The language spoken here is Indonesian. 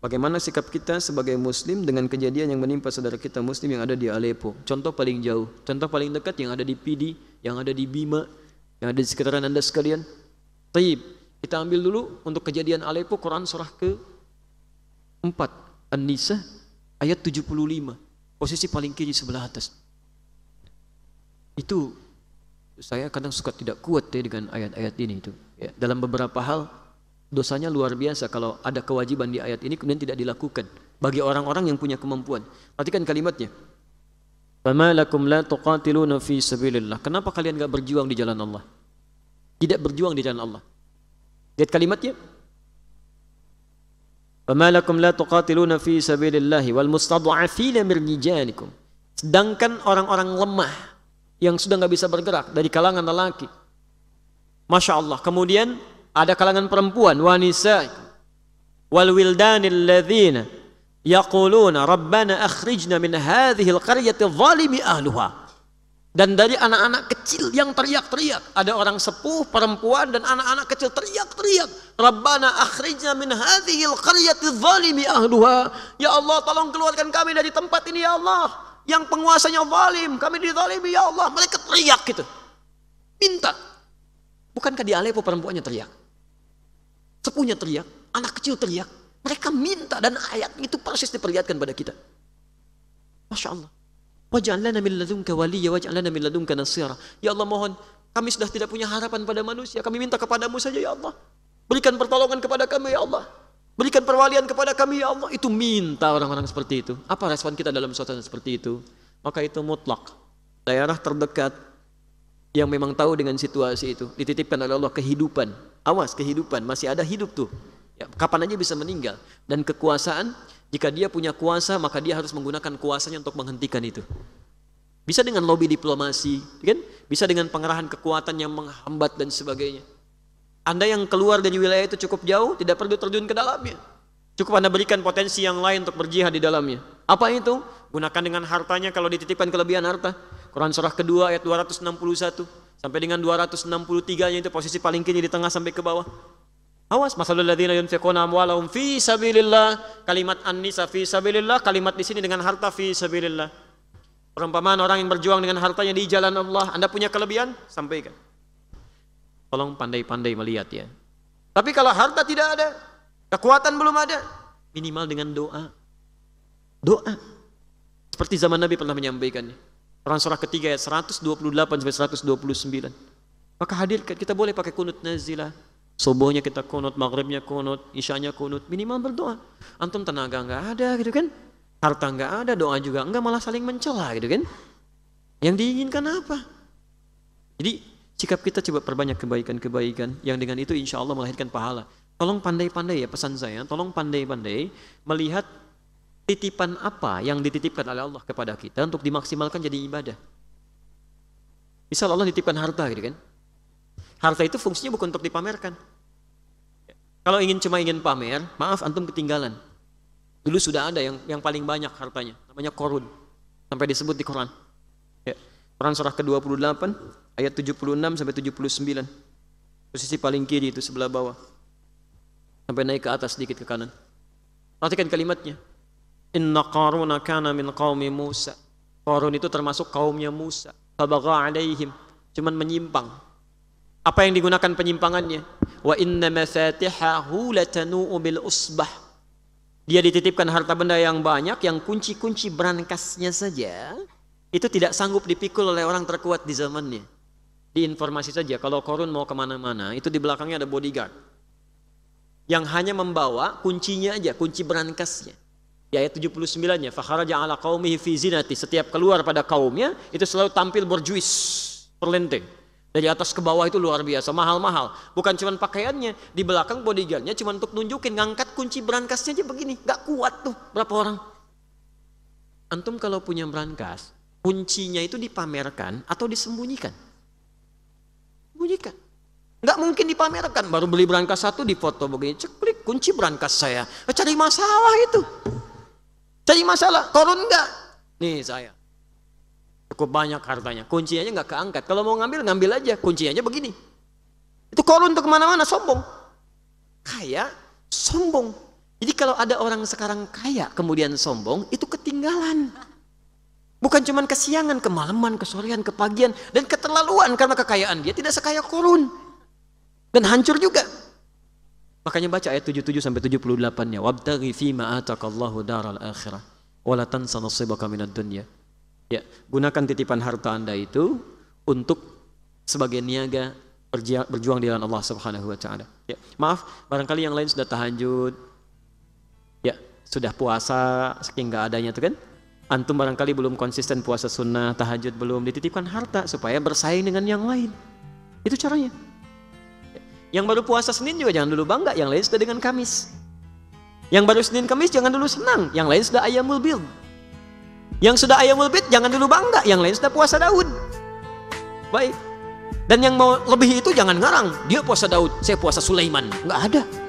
Bagaimana sikap kita sebagai muslim dengan kejadian yang menimpa saudara kita muslim yang ada di Aleppo? Contoh paling jauh, contoh paling dekat yang ada di Pidi, yang ada di Bima, yang ada di sekitaran Anda sekalian. Taib, kita ambil dulu untuk kejadian Aleppo Quran surah ke 4 An-Nisa ayat 75. Posisi paling kiri sebelah atas. Itu saya kadang suka tidak kuat ya dengan ayat-ayat ini itu. Ya, dalam beberapa hal dosanya luar biasa kalau ada kewajiban di ayat ini kemudian tidak dilakukan bagi orang-orang yang punya kemampuan. Perhatikan kalimatnya. Fama la tuqatiluna fi sabilillah. Kenapa kalian enggak berjuang di jalan Allah? Tidak berjuang di jalan Allah. Lihat kalimatnya. Fama la tuqatiluna fi sabilillah wal min rijalikum. Sedangkan orang-orang lemah yang sudah enggak bisa bergerak dari kalangan lelaki. Masya Allah. Kemudian ada kalangan perempuan wanisa wal wildanil ladzina yaquluna rabbana akhrijna min hadhihi alqaryati zalimi ahluha dan dari anak-anak kecil yang teriak-teriak ada orang sepuh perempuan dan anak-anak kecil teriak-teriak rabbana akhrijna min hadhihi alqaryati zalimi ahluha ya Allah tolong keluarkan kami dari tempat ini ya Allah yang penguasanya zalim kami dizalimi ya Allah mereka teriak gitu minta bukankah di Aleppo perempuannya teriak sepunya teriak, anak kecil teriak. Mereka minta dan ayat itu persis diperlihatkan pada kita. Masya Allah. Waj'alana min ladunka waliya waj'alana min ladunka nasira. Ya Allah mohon, kami sudah tidak punya harapan pada manusia. Kami minta kepadamu saja ya Allah. Berikan pertolongan kepada kami ya Allah. Berikan perwalian kepada kami ya Allah. Itu minta orang-orang seperti itu. Apa respon kita dalam suasana seperti itu? Maka itu mutlak. Daerah terdekat yang memang tahu dengan situasi itu dititipkan oleh Allah kehidupan awas kehidupan masih ada hidup tuh ya, kapan aja bisa meninggal dan kekuasaan jika dia punya kuasa maka dia harus menggunakan kuasanya untuk menghentikan itu bisa dengan lobby diplomasi kan bisa dengan pengerahan kekuatan yang menghambat dan sebagainya anda yang keluar dari wilayah itu cukup jauh tidak perlu terjun ke dalamnya cukup anda berikan potensi yang lain untuk berjihad di dalamnya apa itu gunakan dengan hartanya kalau dititipkan kelebihan harta Quran surah kedua ayat 261 sampai dengan 263 nya itu posisi paling kiri di tengah sampai ke bawah. Awas masalul ladzina yunfiquna amwalahum fi sabilillah, kalimat an-nisa fi sabilillah, kalimat di sini dengan harta fi sabilillah. Perumpamaan orang yang berjuang dengan hartanya di jalan Allah, Anda punya kelebihan, sampaikan. Tolong pandai-pandai melihat ya. Tapi kalau harta tidak ada, kekuatan belum ada, minimal dengan doa. Doa. Seperti zaman Nabi pernah menyampaikannya. Quran surah ketiga ayat 128 sampai 129. Maka hadir kita boleh pakai kunut nazilah. Subuhnya kita kunut, maghribnya kunut, isyanya kunut, minimal berdoa. Antum tenaga nggak ada gitu kan? Harta nggak ada, doa juga nggak malah saling mencela gitu kan? Yang diinginkan apa? Jadi sikap kita coba perbanyak kebaikan-kebaikan yang dengan itu insya Allah melahirkan pahala. Tolong pandai-pandai ya pesan saya, tolong pandai-pandai melihat titipan apa yang dititipkan oleh Allah kepada kita untuk dimaksimalkan jadi ibadah. Misal Allah titipkan harta gitu kan. Harta itu fungsinya bukan untuk dipamerkan. Kalau ingin cuma ingin pamer, maaf antum ketinggalan. Dulu sudah ada yang yang paling banyak hartanya, namanya korun. Sampai disebut di Quran. Ya. Quran surah ke-28 ayat 76 sampai 79. Posisi paling kiri itu sebelah bawah. Sampai naik ke atas sedikit ke kanan. Perhatikan kalimatnya. Inna Qaruna kana min qaumi Musa. Qarun itu termasuk kaumnya Musa. Fabagha alaihim. Cuman menyimpang. Apa yang digunakan penyimpangannya? Wa inna mafatihahu latanu'u bil usbah. Dia dititipkan harta benda yang banyak yang kunci-kunci berangkasnya saja itu tidak sanggup dipikul oleh orang terkuat di zamannya. Di informasi saja, kalau Korun mau kemana-mana, itu di belakangnya ada bodyguard. Yang hanya membawa kuncinya aja, kunci berangkasnya. Di ayat 79 ya fakharaja ala qaumihi fi zinati. Setiap keluar pada kaumnya itu selalu tampil berjuis, perlenteng. Dari atas ke bawah itu luar biasa, mahal-mahal. Bukan cuman pakaiannya, di belakang bodyguardnya cuman untuk nunjukin ngangkat kunci berangkasnya aja begini, nggak kuat tuh berapa orang. Antum kalau punya berangkas, kuncinya itu dipamerkan atau disembunyikan? Sembunyikan, Nggak mungkin dipamerkan. Baru beli berangkas satu di foto begini. Ceklik kunci berangkas saya. Cari masalah itu. Cari masalah, korun enggak? Nih saya. Cukup banyak hartanya. Kuncinya enggak keangkat. Kalau mau ngambil, ngambil aja. Kuncinya begini. Itu korun untuk kemana-mana, sombong. Kaya, sombong. Jadi kalau ada orang sekarang kaya kemudian sombong, itu ketinggalan. Bukan cuma kesiangan, kemalaman, kesorean, kepagian, dan keterlaluan karena kekayaan dia tidak sekaya korun. Dan hancur juga. Makanya baca ayat 77 sampai 78-nya. Wabtaghi fi ma atakallahu daral akhirah wa la tansa nasibaka minad dunya. Ya, gunakan titipan harta Anda itu untuk sebagai niaga berjuang di jalan Allah Subhanahu wa taala. Ya, maaf, barangkali yang lain sudah tahajud. Ya, sudah puasa saking enggak adanya tuh kan? Antum barangkali belum konsisten puasa sunnah, tahajud belum dititipkan harta supaya bersaing dengan yang lain. Itu caranya. Yang baru puasa Senin juga jangan dulu bangga, yang lain sudah dengan Kamis. Yang baru Senin Kamis jangan dulu senang, yang lain sudah ayam mobil. Yang sudah ayam mobil jangan dulu bangga, yang lain sudah puasa Daud. Baik. Dan yang mau lebih itu jangan ngarang, dia puasa Daud, saya puasa Sulaiman. Enggak ada.